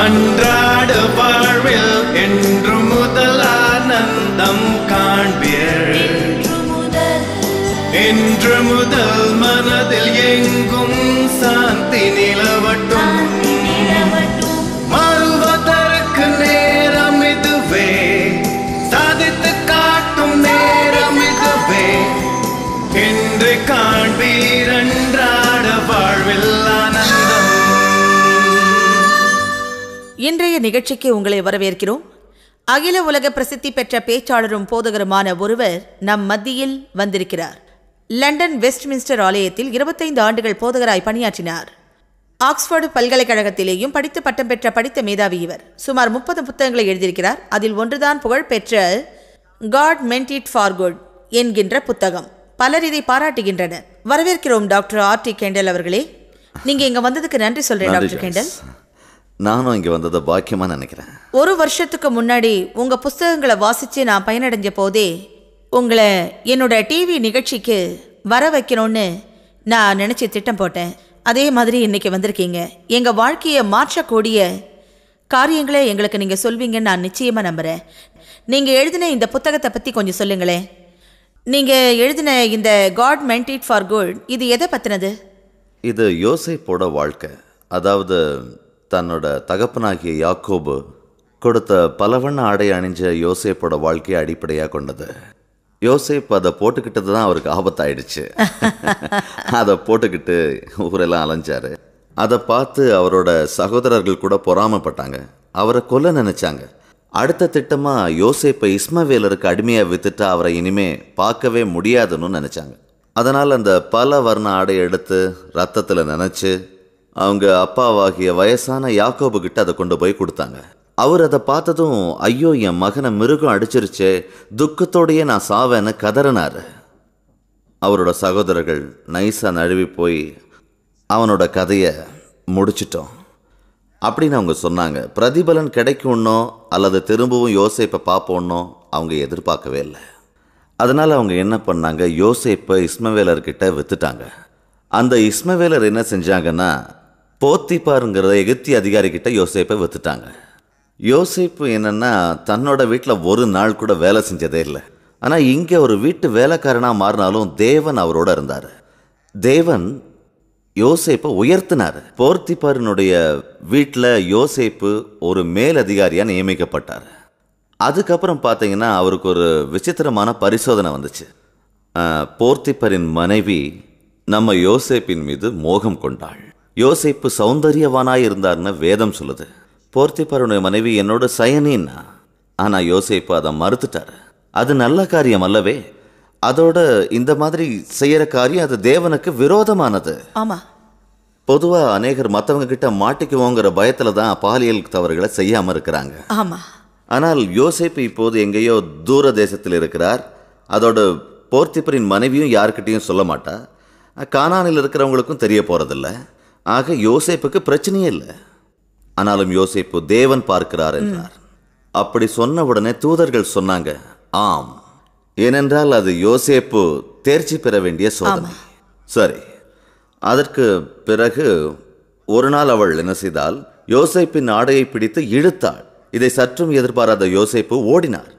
அன்றாட வாழ்வில் என்று முதல் ஆனந்தம் காண்பீர் என்று முதல் மனதில் எங்க இன்றைய நிகழ்ச்சிக்கு உங்களை வரவேற்கிறோம் அகில உலக பிரசித்தி பெற்ற பேச்சாளரும் போதகருமான ஒருவர் நம் மத்தியில் வந்திருக்கிறார் லண்டன் வெஸ்ட்மின்ஸ்டர் ஆலயத்தில் இருபத்தைந்து ஆண்டுகள் போதகராய் பணியாற்றினார் ஆக்ஸ்போர்டு பல்கலைக்கழகத்திலேயும் படித்து பட்டம் பெற்ற படித்த மேதாவி இவர் சுமார் முப்பது புத்தகங்களை எழுதியிருக்கிறார் அதில் ஒன்றுதான் புகழ்பெற்ற God meant it for good என்கின்ற புத்தகம் பலர் இதை பாராட்டுகின்றனர் வரவேற்கிறோம் டாக்டர் ஆர் டி கேண்டல் அவர்களே நீங்க இங்க வந்ததுக்கு நன்றி சொல்றேன் டாக்டர் கேண்டல் நானும் இங்கே வந்தது பாக்கியமாக நினைக்கிறேன் ஒரு வருஷத்துக்கு முன்னாடி உங்கள் புஸ்தகங்களை வாசித்து நான் பயனடைஞ்ச போதே உங்களை என்னோட டிவி நிகழ்ச்சிக்கு வர வைக்கணும்னு நான் நினச்சி திட்டம் போட்டேன் அதே மாதிரி இன்றைக்கி வந்திருக்கீங்க எங்கள் வாழ்க்கையை மாற்றக்கூடிய காரியங்களை எங்களுக்கு நீங்கள் சொல்வீங்கன்னு நான் நிச்சயமாக நம்புகிறேன் நீங்கள் எழுதின இந்த புத்தகத்தை பற்றி கொஞ்சம் சொல்லுங்களேன் நீங்கள் எழுதின இந்த God meant it for good இது எதை பற்றினது இது யோசிப்போட வாழ்க்கை அதாவது தன்னோட தகப்பனாகிய யாக்கோபு கொடுத்த பலவண்ண ஆடை அணிஞ்ச யோசேப்போட வாழ்க்கையை அடிப்படையாக கொண்டது யோசேப் அதை போட்டுக்கிட்டது தான் அவருக்கு ஆபத்தாயிடுச்சு அதை போட்டுக்கிட்டு ஊரெல்லாம் அலைஞ்சார் அதை பார்த்து அவரோட சகோதரர்கள் கூட பொறாமப்பட்டாங்க அவரை கொல்ல நினச்சாங்க அடுத்த திட்டமாக யோசேப்பை இஸ்மவேலருக்கு அடிமையாக வித்துட்டு அவரை இனிமே பார்க்கவே முடியாதுன்னு நினச்சாங்க அதனால் அந்த பல வர்ண ஆடை எடுத்து ரத்தத்தில் நினச்சி அவங்க அப்பாவாகிய வயசான யாக்கோபு கிட்ட அதை கொண்டு போய் கொடுத்தாங்க அவர் அதை பார்த்ததும் ஐயோ என் மகனை மிருகம் அடிச்சிருச்சு துக்கத்தோடையே நான் சாவேன்னு கதறினார் அவரோட சகோதரர்கள் நைஸாக நழுவி போய் அவனோட கதையை முடிச்சிட்டோம் அப்படின்னு அவங்க சொன்னாங்க பிரதிபலன் கிடைக்கும்னோ அல்லது திரும்பவும் யோசிப்பை பார்ப்போன்னோ அவங்க எதிர்பார்க்கவே இல்லை அதனால் அவங்க என்ன பண்ணாங்க யோசிப்பை இஸ்மவேலர்கிட்ட விற்றுட்டாங்க அந்த இஸ்மவேலர் என்ன செஞ்சாங்கன்னா போத்திப்பாருங்கிறத எகிப்தி அதிகாரிக்கிட்ட யோசேப்பை வித்துட்டாங்க யோசிப்பு என்னென்னா தன்னோட வீட்டில் ஒரு நாள் கூட வேலை செஞ்சதே இல்லை ஆனால் இங்கே ஒரு வீட்டு வேலைக்காரனாக மாறினாலும் தேவன் அவரோட இருந்தார் தேவன் யோசேப்பை உயர்த்தினார் போர்த்திப்பாரினுடைய வீட்டில் யோசேப்பு ஒரு மேலதிகாரியாக நியமிக்கப்பட்டார் அதுக்கப்புறம் பார்த்தீங்கன்னா அவருக்கு ஒரு விசித்திரமான பரிசோதனை வந்துச்சு போர்த்திப்பரின் மனைவி நம்ம யோசேப்பின் மீது மோகம் கொண்டாள் யோசிப்பு சௌந்தரியவானாக இருந்தார்னு வேதம் சொல்லுது போர்த்திப்பருடைய மனைவி என்னோட சயனின்னா ஆனால் யோசிப்பு அதை மறுத்துட்டார் அது நல்ல காரியம் அல்லவே அதோட இந்த மாதிரி செய்யற காரியம் அது தேவனுக்கு விரோதமானது ஆமா பொதுவாக அநேகர் மற்றவங்க கிட்ட மாட்டிக்குவோங்கிற பயத்தில் தான் பாலியல் தவறுகளை செய்யாமல் இருக்கிறாங்க ஆமாம் ஆனால் யோசிப்பு இப்போது எங்கேயோ தூர தேசத்தில் இருக்கிறார் அதோட போர்த்திப்பரின் மனைவியும் யார்கிட்டையும் சொல்ல மாட்டா கானானில் இருக்கிறவங்களுக்கும் தெரிய போகிறதில்ல ஆக யோசேப்புக்கு பிரச்சனையே இல்லை ஆனாலும் யோசேப்பு தேவன் பார்க்கிறார் என்றார் அப்படி சொன்ன உடனே தூதர்கள் சொன்னாங்க ஆம் ஏனென்றால் அது யோசேப்பு தேர்ச்சி பெற வேண்டிய சோதனை சரி அதற்கு பிறகு ஒரு நாள் அவள் என்ன செய்தால் யோசேப்பின் ஆடையை பிடித்து இழுத்தாள் இதை சற்றும் எதிர்பாராத யோசேப்பு ஓடினார்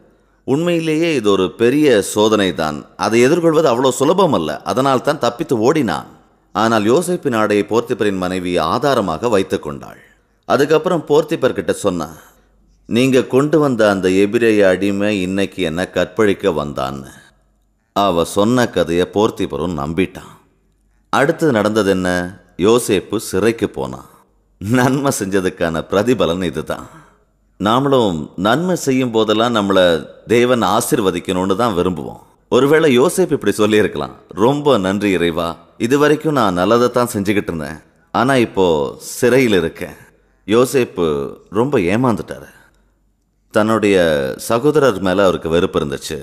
உண்மையிலேயே இது ஒரு பெரிய சோதனை தான் அதை எதிர்கொள்வது அவ்வளோ சுலபம் அல்ல அதனால் தான் தப்பித்து ஓடினான் ஆனால் யோசிப்பின் ஆடையை போர்த்திப்பரின் மனைவி ஆதாரமாக வைத்து கொண்டாள் அதுக்கப்புறம் போர்த்திப்பர் கிட்ட சொன்ன நீங்க கொண்டு வந்த அந்த எபிரேய அடிமை இன்னைக்கு என்ன கற்பழிக்க வந்தான்னு அவ சொன்ன கதையை போர்த்திபரும் நம்பிட்டான் அடுத்து நடந்தது என்ன யோசேப்பு சிறைக்கு போனான் நன்மை செஞ்சதுக்கான பிரதிபலன் இதுதான் நாமளும் நன்மை செய்யும் போதெல்லாம் நம்மளை தேவன் ஆசிர்வதிக்கணும்னு தான் விரும்புவோம் ஒருவேளை யோசிப் இப்படி சொல்லியிருக்கலாம் ரொம்ப நன்றி இறைவா இது வரைக்கும் நான் நல்லதை தான் செஞ்சுக்கிட்டு இருந்தேன் ஆனால் இப்போது சிறையில் இருக்கேன் யோசேப்பு ரொம்ப ஏமாந்துட்டார் தன்னுடைய சகோதரர் மேலே அவருக்கு வெறுப்பு இருந்துச்சு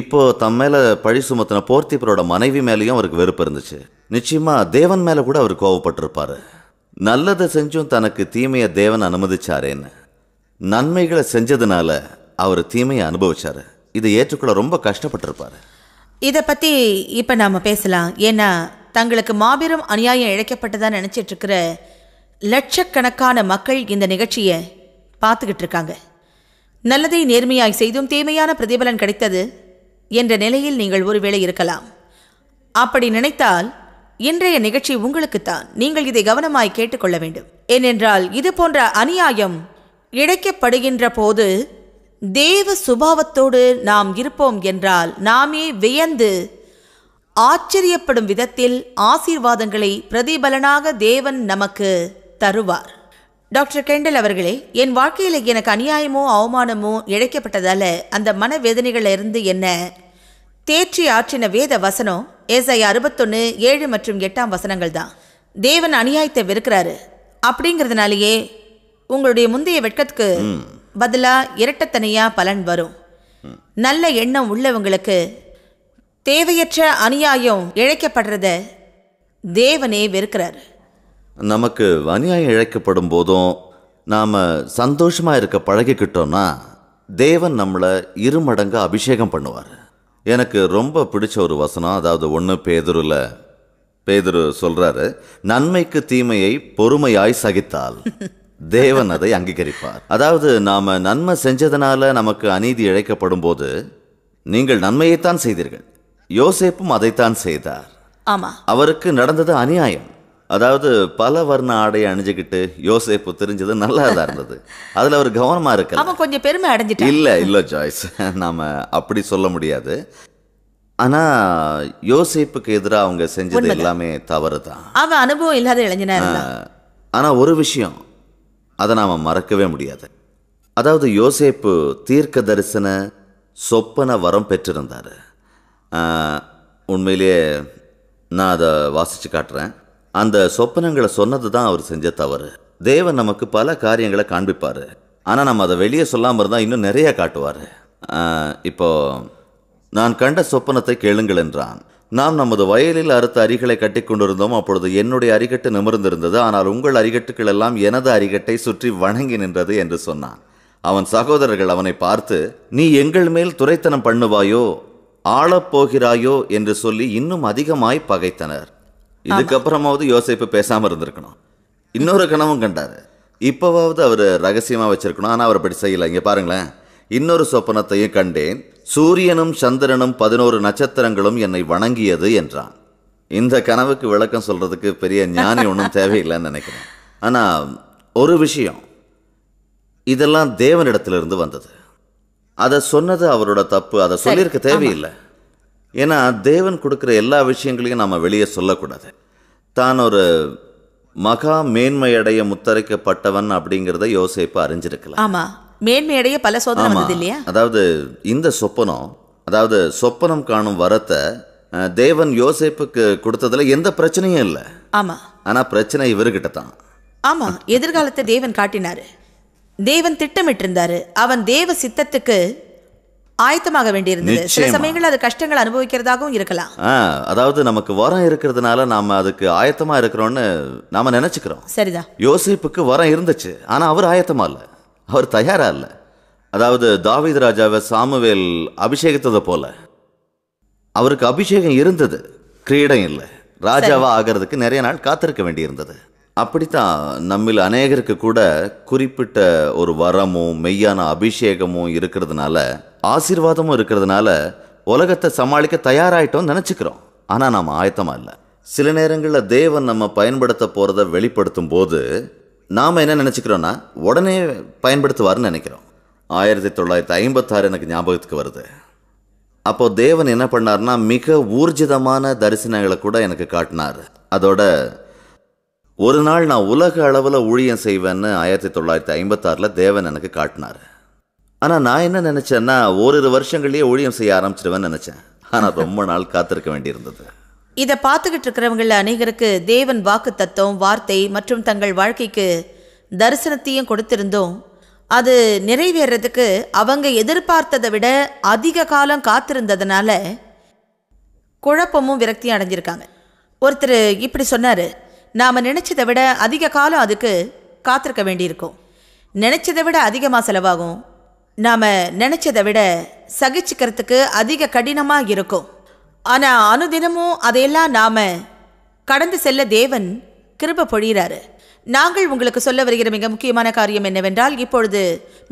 இப்போ தம் மேலே பழி சுமத்தின போர்த்திப்பரோட மனைவி மேலேயும் அவருக்கு வெறுப்பு இருந்துச்சு நிச்சயமாக தேவன் மேலே கூட அவர் கோவப்பட்டிருப்பார் நல்லதை செஞ்சும் தனக்கு தீமையை தேவன் அனுமதிச்சாரேன்னு நன்மைகளை செஞ்சதுனால அவர் தீமையை அனுபவிச்சார் இதை ஏற்றுக்கொள்ள ரொம்ப கஷ்டப்பட்டிருப்பார் இதை பற்றி இப்போ நாம் பேசலாம் ஏன்னா தங்களுக்கு மாபெரும் அநியாயம் இழைக்கப்பட்டதான் நினச்சிட்டு லட்சக்கணக்கான மக்கள் இந்த நிகழ்ச்சியை பார்த்துக்கிட்டு இருக்காங்க நல்லதை நேர்மையாய் செய்தும் தேவையான பிரதிபலன் கிடைத்தது என்ற நிலையில் நீங்கள் ஒருவேளை இருக்கலாம் அப்படி நினைத்தால் இன்றைய நிகழ்ச்சி உங்களுக்குத்தான் நீங்கள் இதை கவனமாய் கேட்டுக்கொள்ள வேண்டும் ஏனென்றால் இது போன்ற அநியாயம் இழைக்கப்படுகின்ற போது தேவ சுபாவத்தோடு நாம் இருப்போம் என்றால் நாமே வியந்து ஆச்சரியப்படும் விதத்தில் ஆசீர்வாதங்களை பிரதிபலனாக தேவன் நமக்கு தருவார் டாக்டர் கெண்டல் அவர்களே என் வாழ்க்கையில் எனக்கு அநியாயமோ அவமானமோ இழைக்கப்பட்டதால அந்த இருந்து என்ன தேற்றி ஆற்றின வேத வசனம் ஏசை அறுபத்தொன்று ஏழு மற்றும் எட்டாம் வசனங்கள் தான் தேவன் அநியாயத்தை வெறுக்கிறாரு அப்படிங்கிறதுனாலேயே உங்களுடைய முந்தைய வெட்கத்துக்கு பதிலாக இரட்டத்தனையாக பலன் வரும் நல்ல எண்ணம் உள்ளவங்களுக்கு தேவையற்ற அநியாயம் இழைக்கப்படுறத தேவனே வெறுக்கிறார் நமக்கு அநியாயம் இழைக்கப்படும் போதும் நாம் சந்தோஷமாக இருக்க பழகிக்கிட்டோம்னா தேவன் நம்மளை இருமடங்கு அபிஷேகம் பண்ணுவார் எனக்கு ரொம்ப பிடிச்ச ஒரு வசனம் அதாவது ஒன்று பேதுருல பேதுரு சொல்கிறாரு நன்மைக்கு தீமையை பொறுமையாய் சகித்தால் தேவன் அதை அங்கீகரிப்பார் அதாவது நாம நன்மை செஞ்சதுனால நமக்கு அநீதி இழைக்கப்படும் போது நீங்கள் நன்மையைத்தான் செய்தீர்கள் யோசேப்பும் அதைத்தான் செய்தார் ஆமா அவருக்கு நடந்தது அநியாயம் அதாவது பல வர்ண ஆடையை அணிஞ்சுக்கிட்டு யோசேப்பு தெரிஞ்சது நல்லா தான் இருந்தது அதுல அவர் கவனமா இருக்கு அவன் கொஞ்சம் பெருமை அடைஞ்சிட்டு இல்ல இல்ல ஜாய்ஸ் நாம அப்படி சொல்ல முடியாது ஆனா யோசேப்புக்கு எதிராக அவங்க செஞ்சது எல்லாமே தவறு தான் அவன் அனுபவம் இல்லாத இளைஞனா ஆனா ஒரு விஷயம் அதை நாம் மறக்கவே முடியாது அதாவது யோசேப்பு தீர்க்க தரிசன சொப்பன வரம் பெற்றிருந்தார் உண்மையிலேயே நான் அதை வாசித்து காட்டுறேன் அந்த சொப்பனங்களை சொன்னது தான் அவர் செஞ்ச தவறு தேவன் நமக்கு பல காரியங்களை காண்பிப்பார் ஆனால் நம்ம அதை வெளியே சொல்லாமல் இருந்தால் இன்னும் நிறையா காட்டுவார் இப்போது நான் கண்ட சொப்பனத்தை கேளுங்கள் என்றான் நாம் நமது வயலில் அறுத்த அரிகளை கட்டி கொண்டிருந்தோம் அப்பொழுது என்னுடைய அரிகட்டு நிமிர்ந்திருந்தது ஆனால் உங்கள் அரிகட்டுகள் எல்லாம் எனது அரிகட்டை சுற்றி வணங்கி நின்றது என்று சொன்னான் அவன் சகோதரர்கள் அவனை பார்த்து நீ எங்கள் மேல் துரைத்தனம் பண்ணுவாயோ ஆளப்போகிறாயோ என்று சொல்லி இன்னும் அதிகமாய் பகைத்தனர் இதுக்கப்புறமாவது யோசிப்பு பேசாமல் இருந்திருக்கணும் இன்னொரு கனவும் கண்டாரு இப்போவாவது அவர் ரகசியமாக வச்சிருக்கணும் ஆனால் அவர் அப்படி செய்யலை இங்கே பாருங்களேன் இன்னொரு சொப்பனத்தையும் கண்டேன் சூரியனும் சந்திரனும் பதினோரு நட்சத்திரங்களும் என்னை வணங்கியது என்றான் இந்த கனவுக்கு விளக்கம் சொல்றதுக்கு பெரிய ஞானி ஒன்றும் தேவையில்லைன்னு நினைக்கிறேன் ஆனால் ஒரு விஷயம் இதெல்லாம் தேவனிடத்திலிருந்து வந்தது அதை சொன்னது அவரோட தப்பு அதை சொல்லியிருக்க தேவையில்லை ஏன்னா தேவன் கொடுக்குற எல்லா விஷயங்களையும் நாம் வெளியே சொல்லக்கூடாது தான் ஒரு மகா மேன்மையடைய முத்தரைக்கப்பட்டவன் அப்படிங்கிறத யோசிப்பு அறிஞ்சிருக்கலாம் ஆமாம் மேன்மையடைய பல சோதனை வந்தது இல்லையா அதாவது இந்த சொப்பனம் அதாவது சொப்பனம் காணும் வரத்தை தேவன் யோசிப்புக்கு கொடுத்ததுல எந்த பிரச்சனையும் இல்லை ஆமா ஆனா பிரச்சனை இவர்கிட்ட தான் ஆமா எதிர்காலத்தை தேவன் காட்டினாரு தேவன் திட்டமிட்டிருந்தாரு அவன் தேவ சித்தத்துக்கு ஆயத்தமாக வேண்டியிருந்தது சில சமயங்கள் அது கஷ்டங்கள் அனுபவிக்கிறதாகவும் இருக்கலாம் அதாவது நமக்கு வரம் இருக்கிறதுனால நாம அதுக்கு ஆயத்தமா இருக்கிறோம்னு நாம நினைச்சுக்கிறோம் சரிதான் யோசிப்புக்கு வரம் இருந்துச்சு ஆனா அவர் ஆயத்தமா இல்லை அவர் தயாராக இல்லை அதாவது தாவீது ராஜாவை சாமுவேல் அபிஷேகத்தத போல அவருக்கு அபிஷேகம் இருந்தது கிரீடம் இல்லை ராஜாவா ஆகிறதுக்கு நிறைய நாள் காத்திருக்க வேண்டியிருந்தது அப்படித்தான் நம்மில் அநேகருக்கு கூட குறிப்பிட்ட ஒரு வரமும் மெய்யான அபிஷேகமும் இருக்கிறதுனால ஆசீர்வாதமும் இருக்கிறதுனால உலகத்தை சமாளிக்க தயாராயிட்டோம் நினச்சிக்கிறோம் ஆனால் நாம் ஆயத்தமாக இல்லை சில நேரங்களில் தேவன் நம்ம பயன்படுத்த போகிறத வெளிப்படுத்தும் போது நாம் என்ன நினச்சிக்கிறோன்னா உடனே பயன்படுத்துவார்னு நினைக்கிறோம் ஆயிரத்தி தொள்ளாயிரத்தி ஐம்பத்தாறு எனக்கு ஞாபகத்துக்கு வருது அப்போது தேவன் என்ன பண்ணார்னா மிக ஊர்ஜிதமான தரிசனங்களை கூட எனக்கு காட்டினார் அதோட ஒரு நாள் நான் உலக அளவில் ஊழியம் செய்வேன்னு ஆயிரத்தி தொள்ளாயிரத்தி ஐம்பத்தாறில் தேவன் எனக்கு காட்டினார் ஆனால் நான் என்ன நினச்சேன்னா ஓரிரு வருஷங்கள்லேயே ஊழியம் செய்ய ஆரம்பிச்சிடுவேன்னு நினச்சேன் ஆனால் ரொம்ப நாள் காத்திருக்க வேண்டியிருந்தது இதை பார்த்துக்கிட்டு இருக்கிறவங்கள அநேகருக்கு தேவன் வாக்கு தத்துவம் வார்த்தை மற்றும் தங்கள் வாழ்க்கைக்கு தரிசனத்தையும் கொடுத்திருந்தோம் அது நிறைவேறதுக்கு அவங்க எதிர்பார்த்ததை விட அதிக காலம் காத்திருந்ததுனால குழப்பமும் விரக்தியும் அடைஞ்சிருக்காங்க ஒருத்தர் இப்படி சொன்னார் நாம் நினச்சதை விட அதிக காலம் அதுக்கு காத்திருக்க வேண்டியிருக்கும் நினச்சதை விட அதிகமாக செலவாகும் நாம் நினச்சதை விட சகிச்சுக்கிறதுக்கு அதிக கடினமாக இருக்கும் ஆனால் அனுதினமும் அதையெல்லாம் நாம் கடந்து செல்ல தேவன் கிருப பொழிகிறாரு நாங்கள் உங்களுக்கு சொல்ல வருகிற மிக முக்கியமான காரியம் என்னவென்றால் இப்பொழுது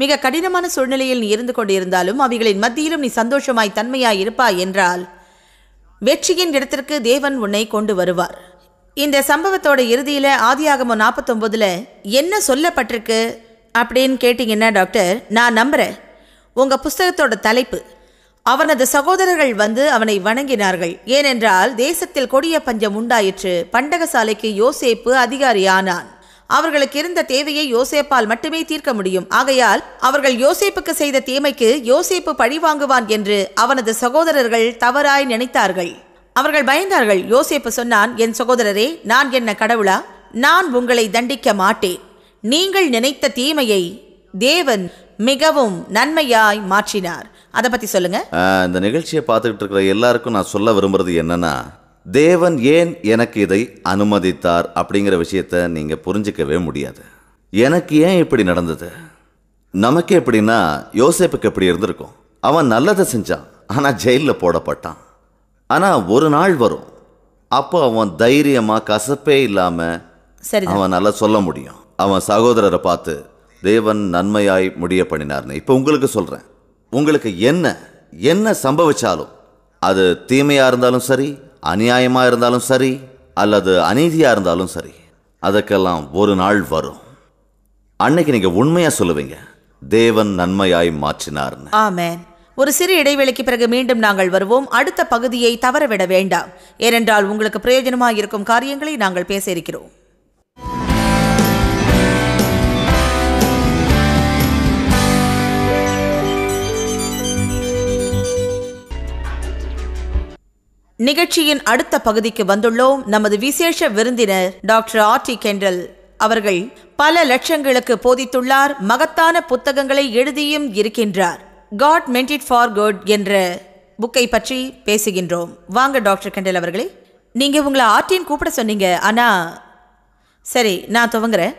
மிக கடினமான சூழ்நிலையில் நீ இருந்து கொண்டிருந்தாலும் அவைகளின் மத்தியிலும் நீ சந்தோஷமாய் தன்மையாய் இருப்பாய் என்றால் வெற்றியின் இடத்திற்கு தேவன் உன்னை கொண்டு வருவார் இந்த சம்பவத்தோட இறுதியில் ஆதியாகமோ நாற்பத்தொம்போதில் என்ன சொல்லப்பட்டிருக்கு அப்படின்னு கேட்டிங்கன்னா டாக்டர் நான் நம்புகிறேன் உங்கள் புஸ்தகத்தோட தலைப்பு அவனது சகோதரர்கள் வந்து அவனை வணங்கினார்கள் ஏனென்றால் தேசத்தில் கொடிய பஞ்சம் உண்டாயிற்று பண்டகசாலைக்கு யோசேப்பு அதிகாரியானான் அவர்களுக்கு இருந்த தேவையை யோசேப்பால் மட்டுமே தீர்க்க முடியும் ஆகையால் அவர்கள் யோசேப்புக்கு செய்த தீமைக்கு யோசேப்பு பழி வாங்குவான் என்று அவனது சகோதரர்கள் தவறாய் நினைத்தார்கள் அவர்கள் பயந்தார்கள் யோசேப்பு சொன்னான் என் சகோதரரே நான் என்ன கடவுளா நான் உங்களை தண்டிக்க மாட்டேன் நீங்கள் நினைத்த தீமையை தேவன் மிகவும் நன்மையாய் மாற்றினார் அதை பற்றி சொல்லுங்கள் இந்த நிகழ்ச்சியை பார்த்துக்கிட்டு இருக்கிற எல்லாருக்கும் நான் சொல்ல விரும்புறது என்னென்னா தேவன் ஏன் எனக்கு இதை அனுமதித்தார் அப்படிங்கிற விஷயத்த நீங்கள் புரிஞ்சிக்கவே முடியாது எனக்கு ஏன் இப்படி நடந்தது நமக்கு எப்படின்னா யோசேப்புக்கு எப்படி இருந்திருக்கும் அவன் நல்லதை செஞ்சான் ஆனால் ஜெயிலில் போடப்பட்டான் ஆனால் ஒரு நாள் வரும் அப்போ அவன் தைரியமாக கசப்பே இல்லாமல் அவன் நல்லா சொல்ல முடியும் அவன் சகோதரரை பார்த்து தேவன் நன்மையாய் முடிய பண்ணினார்னு இப்போ உங்களுக்கு சொல்கிறேன் உங்களுக்கு என்ன என்ன சம்பவிச்சாலும் அது தீமையாக இருந்தாலும் சரி அநியாயமாக இருந்தாலும் சரி அல்லது அநீதியாக இருந்தாலும் சரி அதுக்கெல்லாம் ஒரு நாள் வரும் அன்னைக்கு நீங்கள் உண்மையாக சொல்லுவீங்க தேவன் நன்மையாய் மாற்றினார் ஆமேன் ஒரு சிறு இடைவெளிக்கு பிறகு மீண்டும் நாங்கள் வருவோம் அடுத்த பகுதியை தவறவிட வேண்டாம் ஏனென்றால் உங்களுக்கு பிரயோஜனமாக இருக்கும் காரியங்களை நாங்கள் பேச இருக்கிறோம் நிகழ்ச்சியின் அடுத்த பகுதிக்கு வந்துள்ளோம் நமது விசேஷ விருந்தினர் டாக்டர் ஆர் டி கெண்டல் அவர்கள் பல லட்சங்களுக்கு போதித்துள்ளார் மகத்தான புத்தகங்களை எழுதியும் இருக்கின்றார் காட் மென்ட் ஃபார் குட் என்ற புக்கை பற்றி பேசுகின்றோம் வாங்க டாக்டர் கெண்டல் அவர்களே நீங்கள் உங்களை ஆர்டின்னு கூப்பிட சொன்னீங்க ஆனால் சரி நான் துவங்குறேன்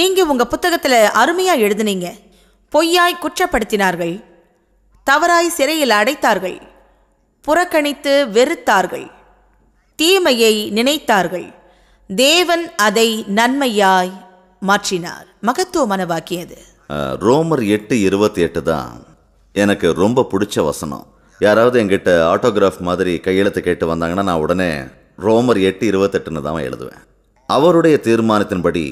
நீங்கள் உங்கள் புத்தகத்தில் அருமையாக எழுதுனீங்க பொய்யாய் குற்றப்படுத்தினார்கள் தவறாய் சிறையில் அடைத்தார்கள் புறக்கணித்து வெறுத்தார்கள் தீமையை நினைத்தார்கள் தேவன் அதை நன்மையாய் மாற்றினார் மகத்துவமானவாக்கியது ரோமர் எட்டு இருபத்தி எட்டு தான் எனக்கு ரொம்ப பிடிச்ச வசனம் யாராவது எங்கிட்ட ஆட்டோகிராஃப் மாதிரி கையெழுத்து கேட்டு வந்தாங்கன்னா நான் உடனே ரோமர் எட்டு இருபத்தெட்டுன்னு தான் எழுதுவேன் அவருடைய தீர்மானத்தின்படி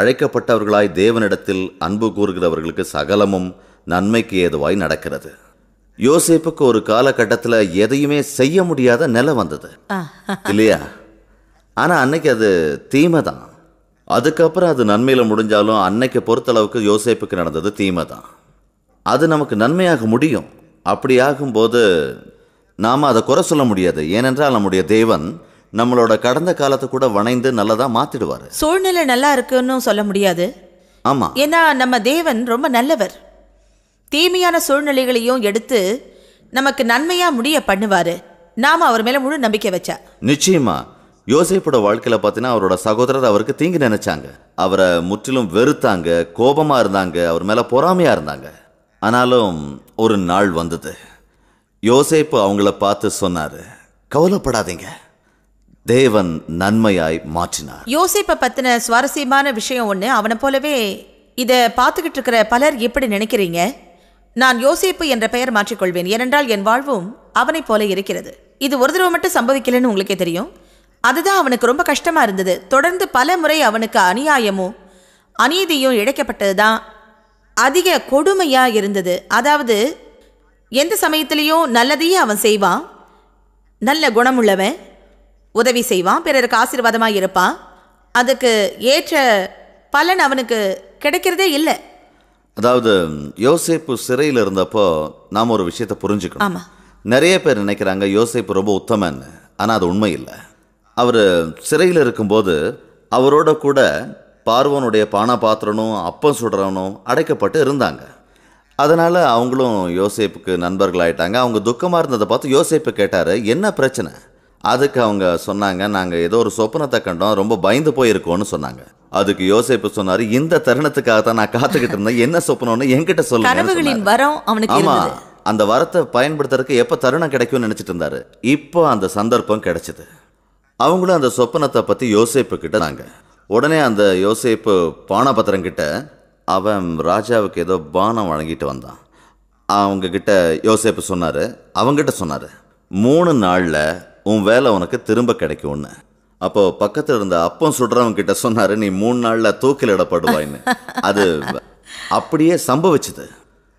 அழைக்கப்பட்டவர்களாய் தேவனிடத்தில் அன்பு கூறுகிறவர்களுக்கு சகலமும் நன்மைக்கு ஏதுவாய் நடக்கிறது யோசேப்புக்கு ஒரு காலகட்டத்தில் எதையுமே செய்ய முடியாத நிலை வந்தது இல்லையா ஆனால் அன்னைக்கு அது தீமை தான் அதுக்கப்புறம் அது நன்மையில் முடிஞ்சாலும் அன்னைக்கு பொறுத்தளவுக்கு யோசேப்புக்கு நடந்தது தீமை தான் அது நமக்கு நன்மையாக முடியும் அப்படி ஆகும்போது நாம் அதை குறை சொல்ல முடியாது ஏனென்றால் நம்முடைய தேவன் நம்மளோட கடந்த காலத்தை கூட வணைந்து நல்லதாக மாற்றிடுவார் சூழ்நிலை நல்லா இருக்குன்னு சொல்ல முடியாது ஆமாம் ஏன்னா நம்ம தேவன் ரொம்ப நல்லவர் தீமையான சூழ்நிலைகளையும் எடுத்து நமக்கு நன்மையா முடிய பண்ணுவாரு நாம அவர் மேல முழு நம்பிக்கை வச்சா நிச்சயமா யோசிப்போட வாழ்க்கையில பாத்தீங்கன்னா அவரோட சகோதரர் அவருக்கு தீங்கு நினைச்சாங்க அவரை முற்றிலும் வெறுத்தாங்க கோபமா இருந்தாங்க அவர் மேல பொறாமையா இருந்தாங்க ஆனாலும் ஒரு நாள் வந்தது யோசேப்பு அவங்கள பார்த்து சொன்னாரு கவலைப்படாதீங்க தேவன் நன்மையாய் மாற்றினார் யோசிப்பை பத்தின சுவாரஸ்யமான விஷயம் ஒன்று அவனை போலவே இதை பார்த்துக்கிட்டு இருக்கிற பலர் எப்படி நினைக்கிறீங்க நான் யோசிப்பு என்ற பெயர் மாற்றிக்கொள்வேன் ஏனென்றால் என் வாழ்வும் அவனைப் போல இருக்கிறது இது ஒரு தடவை மட்டும் சம்பவிக்கலன்னு உங்களுக்கே தெரியும் அதுதான் அவனுக்கு ரொம்ப கஷ்டமாக இருந்தது தொடர்ந்து பல முறை அவனுக்கு அநியாயமும் அநீதியும் இழைக்கப்பட்டது தான் அதிக கொடுமையாக இருந்தது அதாவது எந்த சமயத்திலையும் நல்லதையே அவன் செய்வான் நல்ல குணமுள்ளவன் உதவி செய்வான் பிறருக்கு ஆசீர்வாதமாக இருப்பான் அதுக்கு ஏற்ற பலன் அவனுக்கு கிடைக்கிறதே இல்லை அதாவது யோசேப்பு சிறையில் இருந்தப்போ நாம் ஒரு விஷயத்தை புரிஞ்சுக்கணும் நிறைய பேர் நினைக்கிறாங்க யோசேப்பு ரொம்ப உத்தமன்னு ஆனால் அது உண்மை இல்லை அவர் சிறையில் இருக்கும்போது அவரோட கூட பார்வனுடைய பாத்திரனும் அப்பம் சுடுறவனும் அடைக்கப்பட்டு இருந்தாங்க அதனால் அவங்களும் நண்பர்கள் ஆயிட்டாங்க அவங்க துக்கமாக இருந்ததை பார்த்து யோசேப்பு கேட்டார் என்ன பிரச்சனை அதுக்கு அவங்க சொன்னாங்க நாங்கள் ஏதோ ஒரு சொப்பனத்தை கண்டோம் ரொம்ப பயந்து போயிருக்கோன்னு சொன்னாங்க அதுக்கு யோசிப்பு சொன்னாரு இந்த தருணத்துக்காக தான் நான் காத்துக்கிட்டு இருந்தேன் என்ன சொப்பனம்னு என்கிட்ட சொல்லுங்க வரம் அவனுக்கு ஆமா அந்த வரத்தை பயன்படுத்துறதுக்கு எப்ப தருணம் கிடைக்கும்னு நினைச்சிட்டு இருந்தாரு இப்போ அந்த சந்தர்ப்பம் கிடைச்சது அவங்களும் அந்த சொப்பனத்தை பத்தி யோசிப்பு கிட்ட நாங்க உடனே அந்த யோசிப்பு பானபத்திரம் கிட்ட அவன் ராஜாவுக்கு ஏதோ பானம் வழங்கிட்டு வந்தான் அவங்க கிட்ட யோசிப்பு சொன்னாரு அவங்கிட்ட சொன்னாரு மூணு நாளில் உன் வேலை உனக்கு திரும்ப கிடைக்கும்னு அப்போ பக்கத்தில் இருந்த அப்பம் சுடுறவங்க கிட்ட சொன்னாரு நீ மூணு நாளில் தூக்கிலிடப்படுவாயின்னு அது அப்படியே சம்பவிச்சது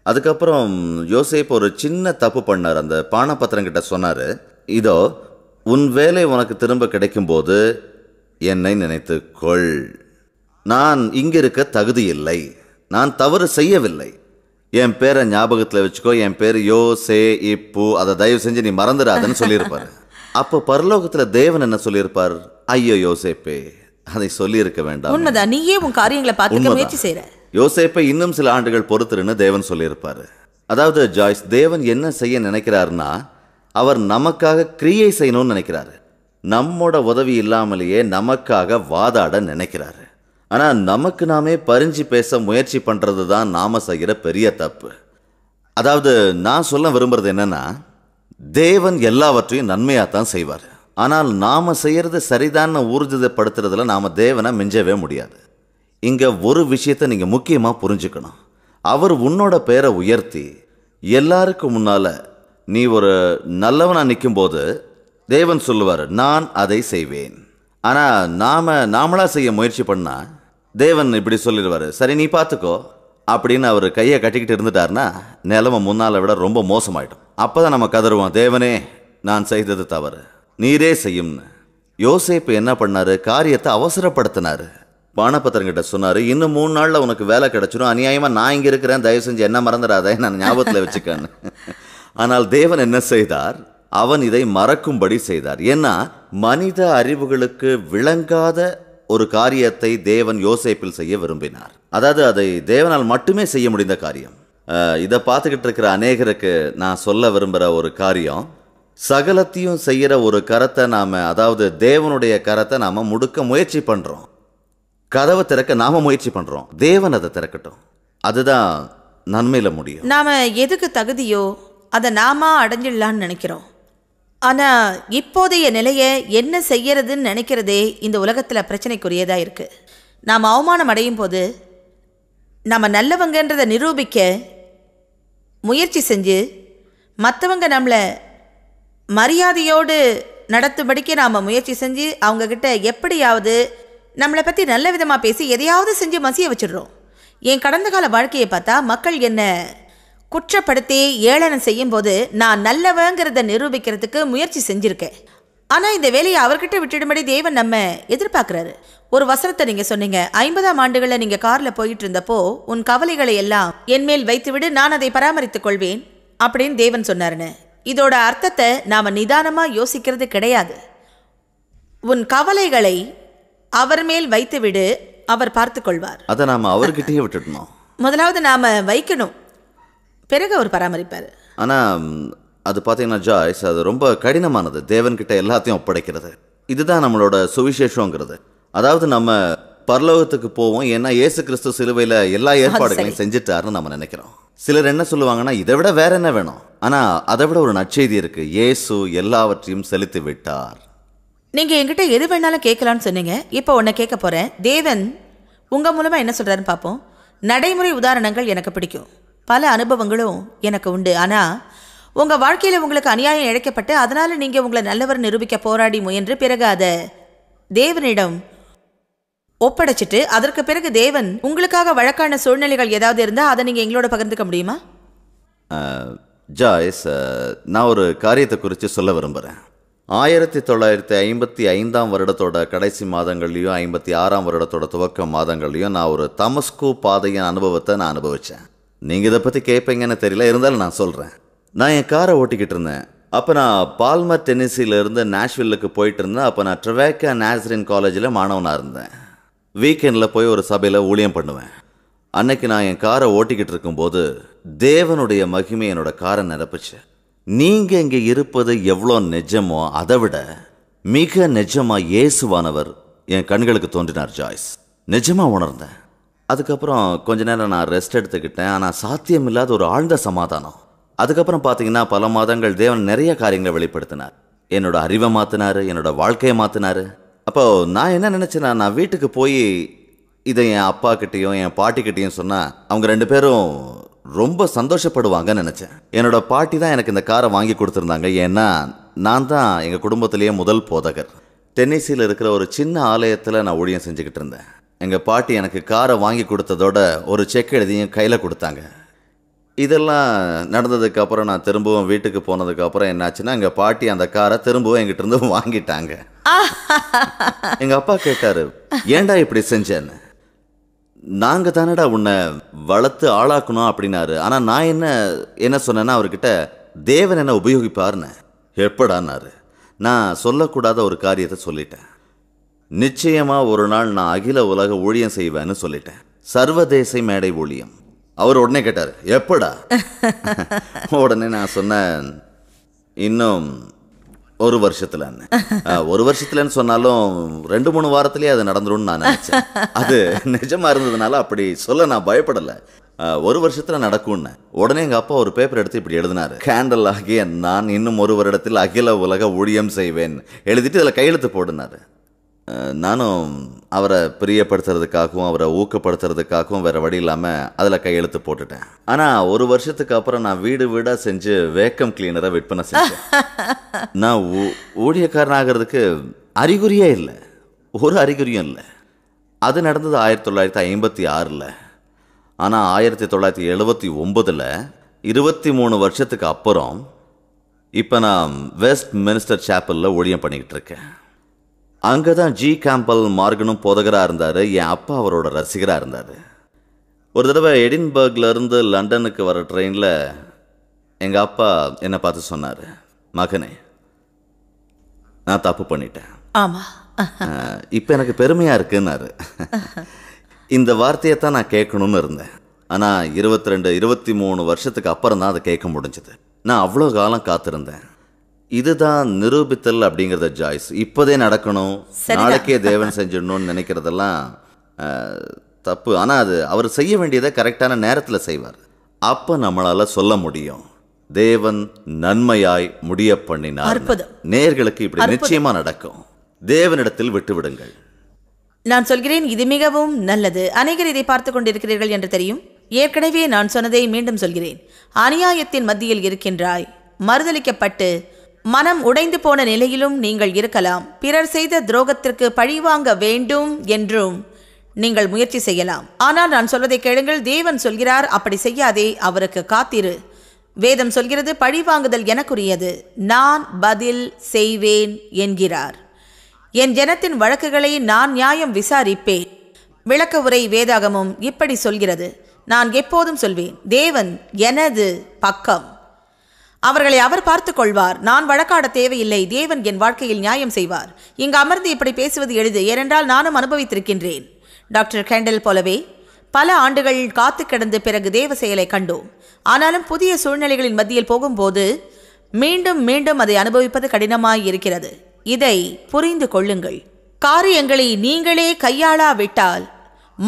அதுக்கப்புறம் யோசேப் ஒரு சின்ன தப்பு பண்ணார் அந்த பானப்பத்திரம் கிட்ட சொன்னார் இதோ உன் வேலை உனக்கு திரும்ப கிடைக்கும்போது என்னை நினைத்து கொள் நான் இங்கிருக்க தகுதி இல்லை நான் தவறு செய்யவில்லை என் பேரை ஞாபகத்தில் வச்சுக்கோ என் பேர் யோ சே இப்பு அதை தயவு செஞ்சு நீ மறந்துடாதுன்னு சொல்லியிருப்பாரு அப்போ பரலோகத்தில் தேவன் என்ன சொல்லியிருப்பார் ஐயோ யோசேப்பே அதை சொல்லியிருக்க வேண்டாம் உண்மைதான் நீயே உன் காரியங்களை பார்த்துக்க முயற்சி செய்கிற யோசேப்பை இன்னும் சில ஆண்டுகள் பொறுத்துருன்னு தேவன் சொல்லியிருப்பாரு அதாவது ஜாய்ஸ் தேவன் என்ன செய்ய நினைக்கிறாருன்னா அவர் நமக்காக கிரியை செய்யணும்னு நினைக்கிறாரு நம்மோட உதவி இல்லாமலேயே நமக்காக வாதாட நினைக்கிறாரு ஆனால் நமக்கு நாமே பறிஞ்சு பேச முயற்சி பண்ணுறது தான் நாம செய்கிற பெரிய தப்பு அதாவது நான் சொல்ல விரும்புகிறது என்னென்னா தேவன் எல்லாவற்றையும் நன்மையாக தான் செய்வார் ஆனால் நாம் செய்கிறது சரிதான ஊர்ஜிதப்படுத்துறதுல நாம் தேவனை மிஞ்சவே முடியாது இங்கே ஒரு விஷயத்தை நீங்கள் முக்கியமாக புரிஞ்சுக்கணும் அவர் உன்னோட பேரை உயர்த்தி எல்லாருக்கும் முன்னால் நீ ஒரு நல்லவனாக நிற்கும்போது தேவன் சொல்லுவார் நான் அதை செய்வேன் ஆனால் நாம் நாமளாக செய்ய முயற்சி பண்ணால் தேவன் இப்படி சொல்லிடுவார் சரி நீ பார்த்துக்கோ அப்படின்னு அவர் கையை கட்டிக்கிட்டு இருந்துட்டார்னா நிலமை முன்னால் விட ரொம்ப மோசமாயிடும் அப்போ தான் நம்ம கதறுவோம் தேவனே நான் செய்தது தவறு நீரே செய்யும்னு யோசேப்பு என்ன பண்ணார் காரியத்தை அவசரப்படுத்தினார் பானபத்திரங்கிட்ட சொன்னார் இன்னும் மூணு நாளில் உனக்கு வேலை கிடச்சிரும் அநியாயமாக நான் இங்கே இருக்கிறேன் தயவு செஞ்சு என்ன மறந்துடாதே நான் ஞாபகத்தில் வச்சுக்கேன்னு ஆனால் தேவன் என்ன செய்தார் அவன் இதை மறக்கும்படி செய்தார் ஏன்னா மனித அறிவுகளுக்கு விளங்காத ஒரு காரியத்தை தேவன் யோசேப்பில் செய்ய விரும்பினார் அதாவது அதை தேவனால் மட்டுமே செய்ய முடிந்த காரியம் இதை பார்த்துக்கிட்டு இருக்கிற அநேகருக்கு நான் சொல்ல விரும்புகிற ஒரு காரியம் சகலத்தையும் செய்கிற ஒரு கரத்தை நாம் அதாவது தேவனுடைய கரத்தை நாம் முடுக்க முயற்சி பண்ணுறோம் கதவை திறக்க நாம் முயற்சி பண்ணுறோம் தேவன் அதை திறக்கட்டும் அதுதான் நன்மையில் முடியும் நாம் எதுக்கு தகுதியோ அதை நாம அடைஞ்சிடலான்னு நினைக்கிறோம் ஆனால் இப்போதைய நிலையை என்ன செய்யறதுன்னு நினைக்கிறதே இந்த உலகத்தில் பிரச்சனைக்குரியதாக இருக்குது நாம் அவமானம் அடையும் போது நம்ம நல்லவங்கன்றதை நிரூபிக்க முயற்சி செஞ்சு மற்றவங்க நம்மளை மரியாதையோடு நடத்தும்படிக்கு நாம் முயற்சி செஞ்சு அவங்கக்கிட்ட எப்படியாவது நம்மளை பற்றி நல்ல விதமாக பேசி எதையாவது செஞ்சு மசிய வச்சிடுறோம் என் கடந்த கால வாழ்க்கையை பார்த்தா மக்கள் என்னை குற்றப்படுத்தி ஏளனம் செய்யும்போது நான் நல்லவங்கிறத நிரூபிக்கிறதுக்கு முயற்சி செஞ்சுருக்கேன் ஆனால் இந்த வேலையை அவர்கிட்ட விட்டுடும்படி தேவன் நம்ம எதிர்பார்க்குறாரு ஒரு வசனத்தை நீங்க சொன்னீங்க ஐம்பதாம் ஆண்டுகளில் நீங்க கார்ல போயிட்டு இருந்தப்போ உன் கவலைகளை எல்லாம் என் மேல் வைத்துவிடு நான் அதை பராமரித்துக் கொள்வேன் அப்படின்னு தேவன் சொன்னாருன்னு இதோட அர்த்தத்தை நாம நிதானமா யோசிக்கிறது கிடையாது உன் கவலைகளை அவர் மேல் வைத்துவிடு அவர் பார்த்து கொள்வார் அதை நாம அவர்கிட்டயே விட்டுடணும் முதலாவது நாம வைக்கணும் பிறகு அவர் பராமரிப்பார் ஆனா அது பார்த்தீங்கன்னா ஜாய்ஸ் அது ரொம்ப கடினமானது தேவன்கிட்ட எல்லாத்தையும் ஒப்படைக்கிறது இதுதான் நம்மளோட சுவிசேஷங்கிறது அதாவது நம்ம பரலோகத்துக்கு போவோம் ஏன்னா ஏசு கிறிஸ்து சிலுவையில் எல்லா ஏற்பாடுகளையும் செஞ்சுட்டாருன்னு நம்ம நினைக்கிறோம் சிலர் என்ன சொல்லுவாங்கன்னா இதை விட வேற என்ன வேணும் ஆனால் அதை விட ஒரு நற்செய்தி இருக்கு ஏசு எல்லாவற்றையும் செலுத்தி விட்டார் நீங்க என்கிட்ட எது வேணாலும் கேட்கலாம்னு சொன்னீங்க இப்போ உன்ன கேட்க போறேன் தேவன் உங்க மூலமா என்ன சொல்றாருன்னு பார்ப்போம் நடைமுறை உதாரணங்கள் எனக்கு பிடிக்கும் பல அனுபவங்களும் எனக்கு உண்டு ஆனா உங்க வாழ்க்கையில உங்களுக்கு அநியாயம் இழைக்கப்பட்டு அதனால நீங்க உங்களை நல்லவர் நிரூபிக்க போராடி முயன்று பிறகு அதை தேவனிடம் ஒப்படைச்சிட்டு அதற்கு பிறகு தேவன் உங்களுக்காக வழக்கான சூழ்நிலைகள் ஏதாவது இருந்தால் அதை நீங்கள் எங்களோட பகிர்ந்துக்க முடியுமா ஜாய்ஸ் நான் ஒரு காரியத்தை குறித்து சொல்ல விரும்புகிறேன் ஆயிரத்தி தொள்ளாயிரத்தி ஐம்பத்தி ஐந்தாம் வருடத்தோட கடைசி மாதங்கள்லேயும் ஐம்பத்தி ஆறாம் வருடத்தோட துவக்க மாதங்கள்லையும் நான் ஒரு தமஸ்கு பாதையின் அனுபவத்தை நான் அனுபவித்தேன் நீங்கள் இதை பற்றி கேட்பீங்கன்னு தெரியல இருந்தாலும் நான் சொல்கிறேன் நான் என் காரை ஓட்டிக்கிட்டு இருந்தேன் அப்போ நான் பால்மர் டென்னிஸிலேருந்து நேஷ்வில்லுக்கு போயிட்டு இருந்தேன் அப்போ நான் ட்ரவேக்கா நேசரின் காலேஜில் மாணவனாக இருந்தேன் வீக்கெண்டில் போய் ஒரு சபையில் ஊழியம் பண்ணுவேன் அன்னைக்கு நான் என் காரை ஓட்டிக்கிட்டு இருக்கும்போது தேவனுடைய மகிமை என்னோட காரை நிரப்புச்சு நீங்கள் இங்கே இருப்பது எவ்வளோ நிஜமோ அதை விட மிக நிஜமாக இயேசுவானவர் என் கண்களுக்கு தோன்றினார் ஜாய்ஸ் நிஜமாக உணர்ந்தேன் அதுக்கப்புறம் கொஞ்ச நேரம் நான் ரெஸ்ட் எடுத்துக்கிட்டேன் ஆனால் சாத்தியம் இல்லாத ஒரு ஆழ்ந்த சமாதானம் அதுக்கப்புறம் பார்த்தீங்கன்னா பல மாதங்கள் தேவன் நிறைய காரியங்களை வெளிப்படுத்தினார் என்னோட அறிவை மாற்றினார் என்னோட வாழ்க்கையை மாற்றினார் அப்போது நான் என்ன நினச்சேன்னா நான் வீட்டுக்கு போய் இதை என் அப்பாக்கிட்டேயும் என் பாட்டிக்கிட்டேயும் சொன்னால் அவங்க ரெண்டு பேரும் ரொம்ப சந்தோஷப்படுவாங்கன்னு நினச்சேன் என்னோடய பாட்டி தான் எனக்கு இந்த காரை வாங்கி கொடுத்துருந்தாங்க ஏன்னா நான் தான் எங்கள் குடும்பத்திலேயே முதல் போதகர் டென்னிஸில் இருக்கிற ஒரு சின்ன ஆலயத்தில் நான் ஊழியம் செஞ்சுக்கிட்டு இருந்தேன் எங்கள் பாட்டி எனக்கு காரை வாங்கி கொடுத்ததோட ஒரு செக் எழுதியும் கையில் கொடுத்தாங்க இதெல்லாம் நடந்ததுக்கப்புறம் நான் திரும்பவும் வீட்டுக்கு போனதுக்கப்புறம் என்னாச்சுன்னா எங்கள் பாட்டி அந்த காரை திரும்பவும் எங்கிட்ட இருந்து வாங்கிட்டாங்க எங்கள் அப்பா கேட்டாரு ஏண்டா இப்படி செஞ்சேன்னு நாங்கள் தானடா உன்னை வளர்த்து ஆளாக்கணும் அப்படின்னாரு ஆனால் நான் என்ன என்ன சொன்னேன்னா அவர்கிட்ட தேவன் என்ன உபயோகிப்பாருன்னு எப்படான்னாரு நான் சொல்லக்கூடாத ஒரு காரியத்தை சொல்லிட்டேன் நிச்சயமாக ஒரு நாள் நான் அகில உலக ஊழியம் செய்வேன்னு சொல்லிட்டேன் சர்வதேச மேடை ஊழியம் அவர் உடனே கேட்டார் எப்படா உடனே நான் சொன்னேன் இன்னும் ஒரு வருஷத்துல ஒரு வருஷத்துலன்னு சொன்னாலும் ரெண்டு மூணு வாரத்திலேயே அது நடந்துடும் நான் நினைச்சேன் அது நிஜமா இருந்ததுனால அப்படி சொல்ல நான் பயப்படலை ஒரு வருஷத்துல நடக்கும்னு உடனே எங்க அப்பா ஒரு பேப்பர் எடுத்து இப்படி எழுதினாரு கேண்டல் ஆகிய நான் இன்னும் ஒரு வருடத்தில் அகில உலக ஊழியம் செய்வேன் எழுதிட்டு இதில் கையெழுத்து போடுனாரு நானும் அவரை பிரியப்படுத்துறதுக்காகவும் அவரை ஊக்கப்படுத்துறதுக்காகவும் வேறு வழி இல்லாமல் அதில் கையெழுத்து போட்டுட்டேன் ஆனால் ஒரு வருஷத்துக்கு அப்புறம் நான் வீடு வீடாக செஞ்சு வேக்கம் கிளீனரை விற்பனை செஞ்சேன் நான் ஊழியக்காரன் ஆகிறதுக்கு அறிகுறியே இல்லை ஒரு அறிகுறியும் இல்லை அது நடந்தது ஆயிரத்தி தொள்ளாயிரத்தி ஐம்பத்தி ஆறில் ஆனால் ஆயிரத்தி தொள்ளாயிரத்தி எழுபத்தி ஒம்பதில் இருபத்தி மூணு வருஷத்துக்கு அப்புறம் இப்போ நான் வெஸ்ட் மினிஸ்டர் சாப்பிளில் ஊழியம் பண்ணிக்கிட்டு இருக்கேன் அங்கே தான் ஜி கேம்பல் மார்கனும் போதகராக இருந்தார் என் அப்பா அவரோட ரசிகராக இருந்தார் ஒரு தடவை எடின்பர்க்லேருந்து லண்டனுக்கு வர ட்ரெயினில் எங்கள் அப்பா என்னை பார்த்து சொன்னார் மகனே நான் தப்பு பண்ணிட்டேன் ஆமாம் இப்போ எனக்கு பெருமையாக இருக்குன்னாரு இந்த வார்த்தையை தான் நான் கேட்கணும்னு இருந்தேன் ஆனால் இருபத்தி ரெண்டு இருபத்தி மூணு வருஷத்துக்கு அப்புறம் தான் அதை கேட்க முடிஞ்சது நான் அவ்வளோ காலம் காத்திருந்தேன் இதுதான் நிரூபித்தல் அப்படிங்கிறத ஜாய்ஸ் இப்போதே நடக்கணும் நாளைக்கே தேவன் செஞ்சிடணும்னு நினைக்கிறதெல்லாம் தப்பு ஆனால் அது அவர் செய்ய வேண்டியதை கரெக்டான நேரத்தில் செய்வார் அப்போ நம்மளால் சொல்ல முடியும் தேவன் நன்மையாய் முடிய பண்ணினார் நேர்களுக்கு இப்படி நிச்சயமா நடக்கும் தேவனிடத்தில் விட்டுவிடுங்கள் நான் சொல்கிறேன் இது மிகவும் நல்லது அநேகர் இதை பார்த்து கொண்டிருக்கிறீர்கள் என்று தெரியும் ஏற்கனவே நான் சொன்னதை மீண்டும் சொல்கிறேன் அநியாயத்தின் மத்தியில் இருக்கின்றாய் மறுதளிக்கப்பட்டு மனம் உடைந்து போன நிலையிலும் நீங்கள் இருக்கலாம் பிறர் செய்த துரோகத்திற்கு பழிவாங்க வேண்டும் என்றும் நீங்கள் முயற்சி செய்யலாம் ஆனால் நான் சொல்வதை கேளுங்கள் தேவன் சொல்கிறார் அப்படி செய்யாதே அவருக்கு காத்திரு வேதம் சொல்கிறது பழிவாங்குதல் எனக்குரியது நான் பதில் செய்வேன் என்கிறார் என் ஜனத்தின் வழக்குகளை நான் நியாயம் விசாரிப்பேன் விளக்க உரை வேதாகமும் இப்படி சொல்கிறது நான் எப்போதும் சொல்வேன் தேவன் எனது பக்கம் அவர்களை அவர் பார்த்து கொள்வார் நான் வழக்காட தேவையில்லை தேவன் என் வாழ்க்கையில் நியாயம் செய்வார் இங்கு அமர்ந்து இப்படி பேசுவது எளிது ஏனென்றால் நானும் அனுபவித்திருக்கின்றேன் டாக்டர் கேண்டல் போலவே பல ஆண்டுகள் காத்து கிடந்து பிறகு தேவ செயலை கண்டோம் ஆனாலும் புதிய சூழ்நிலைகளின் மத்தியில் போகும்போது மீண்டும் மீண்டும் அதை அனுபவிப்பது கடினமாயிருக்கிறது இதை புரிந்து கொள்ளுங்கள் காரியங்களை நீங்களே கையாளாவிட்டால்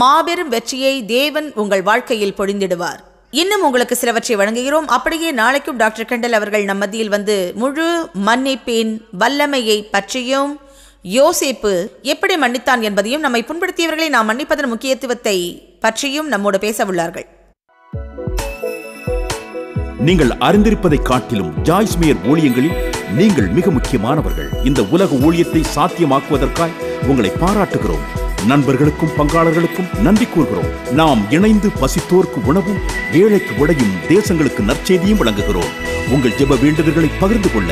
மாபெரும் வெற்றியை தேவன் உங்கள் வாழ்க்கையில் பொழிந்திடுவார் இன்னும் உங்களுக்கு சிலவற்றை வழங்குகிறோம் அப்படியே நாளைக்கும் டாக்டர் கண்டல் அவர்கள் நம் மத்தியில் வந்து முழு மன்னிப்பின் வல்லமையை பற்றியும் யோசிப்பு எப்படி மன்னித்தான் என்பதையும் நம்மை புண்படுத்தியவர்களை நாம் மன்னிப்பதன் முக்கியத்துவத்தை பற்றியும் நம்மோடு பேச உள்ளார்கள் நீங்கள் அறிந்திருப்பதை காட்டிலும் ஜாய்ஸ்மியர் ஊழியங்களில் நீங்கள் மிக முக்கியமானவர்கள் இந்த உலக ஊழியத்தை சாத்தியமாக்குவதற்காய் உங்களை பாராட்டுகிறோம் நண்பர்களுக்கும் பங்காளர்களுக்கும் நன்றி கூறுகிறோம் நாம் இணைந்து பசித்தோர்க்கு உணவும் ஏழைக்கு உடையும் தேசங்களுக்கு நற்செய்தியும் வழங்குகிறோம் உங்கள் ஜெப வேண்டுதல்களை பகிர்ந்து கொள்ள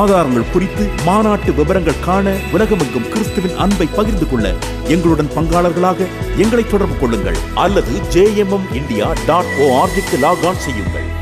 ஆதாரங்கள் குறித்து மாநாட்டு விவரங்கள் காண உலகமெங்கும் கிறிஸ்துவின் அன்பை பகிர்ந்து கொள்ள எங்களுடன் பங்காளர்களாக எங்களை தொடர்பு கொள்ளுங்கள் அல்லது ஜேஎம்எம் இந்தியா டாட் ஓஆர்ஜிக்கு லாக் ஆன் செய்யுங்கள்